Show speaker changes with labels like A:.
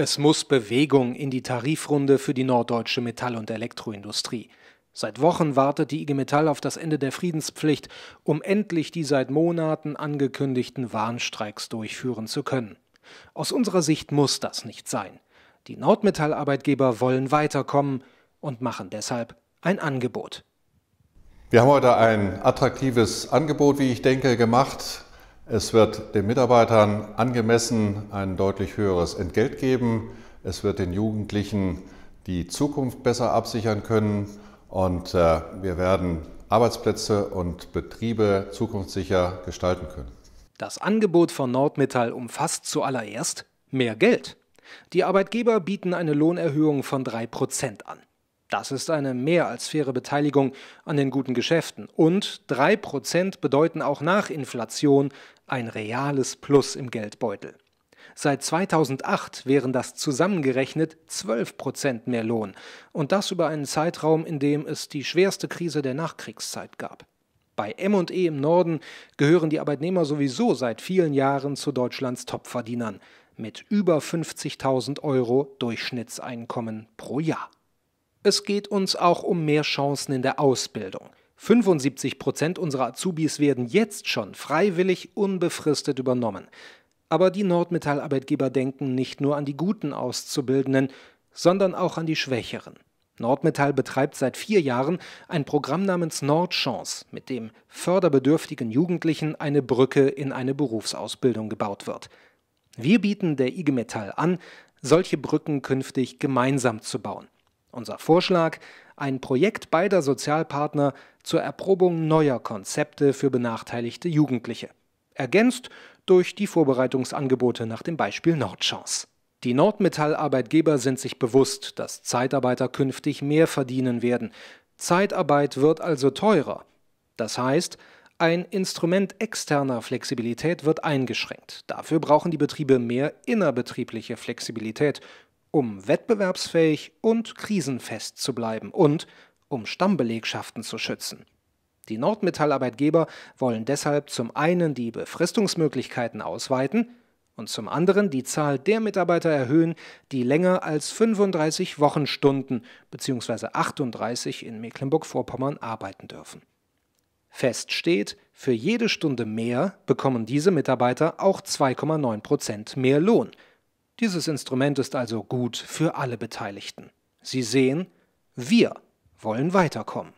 A: Es muss Bewegung in die Tarifrunde für die norddeutsche Metall- und Elektroindustrie. Seit Wochen wartet die IG Metall auf das Ende der Friedenspflicht, um endlich die seit Monaten angekündigten Warnstreiks durchführen zu können. Aus unserer Sicht muss das nicht sein. Die Nordmetall-Arbeitgeber wollen weiterkommen und machen deshalb ein Angebot.
B: Wir haben heute ein attraktives Angebot, wie ich denke, gemacht. Es wird den Mitarbeitern angemessen ein deutlich höheres Entgelt geben. Es wird den Jugendlichen die Zukunft besser absichern können. Und äh, wir werden Arbeitsplätze und Betriebe zukunftssicher gestalten können.
A: Das Angebot von Nordmetall umfasst zuallererst
B: mehr Geld.
A: Die Arbeitgeber bieten eine Lohnerhöhung von 3% an. Das ist eine mehr als faire Beteiligung an den guten Geschäften. Und 3% bedeuten auch nach Inflation ein reales Plus im Geldbeutel. Seit 2008 wären das zusammengerechnet 12% mehr Lohn. Und das über einen Zeitraum, in dem es die schwerste Krise der Nachkriegszeit gab. Bei ME im Norden gehören die Arbeitnehmer sowieso seit vielen Jahren zu Deutschlands Topverdienern mit über 50.000 Euro Durchschnittseinkommen pro Jahr. Es geht uns auch um mehr Chancen in der Ausbildung. 75 Prozent unserer Azubis werden jetzt schon freiwillig unbefristet übernommen. Aber die Nordmetall-Arbeitgeber denken nicht nur an die guten Auszubildenden, sondern auch an die Schwächeren. Nordmetall betreibt seit vier Jahren ein Programm namens Nordchance, mit dem förderbedürftigen Jugendlichen eine Brücke in eine Berufsausbildung gebaut wird. Wir bieten der IG Metall an, solche Brücken künftig gemeinsam zu bauen. Unser Vorschlag, ein Projekt beider Sozialpartner zur Erprobung neuer Konzepte für benachteiligte Jugendliche, ergänzt durch die Vorbereitungsangebote nach dem Beispiel Nordchance. Die Nordmetall-Arbeitgeber sind sich bewusst, dass Zeitarbeiter künftig mehr verdienen werden. Zeitarbeit wird also teurer. Das heißt, ein Instrument externer Flexibilität wird eingeschränkt. Dafür brauchen die Betriebe mehr innerbetriebliche Flexibilität um wettbewerbsfähig und krisenfest zu bleiben und um Stammbelegschaften zu schützen. Die Nordmetall-Arbeitgeber wollen deshalb zum einen die Befristungsmöglichkeiten ausweiten und zum anderen die Zahl der Mitarbeiter erhöhen, die länger als 35 Wochenstunden bzw. 38 in Mecklenburg-Vorpommern arbeiten dürfen. Fest steht, für jede Stunde mehr bekommen diese Mitarbeiter auch 2,9 Prozent mehr Lohn – dieses Instrument ist also gut für alle Beteiligten. Sie sehen, wir wollen weiterkommen.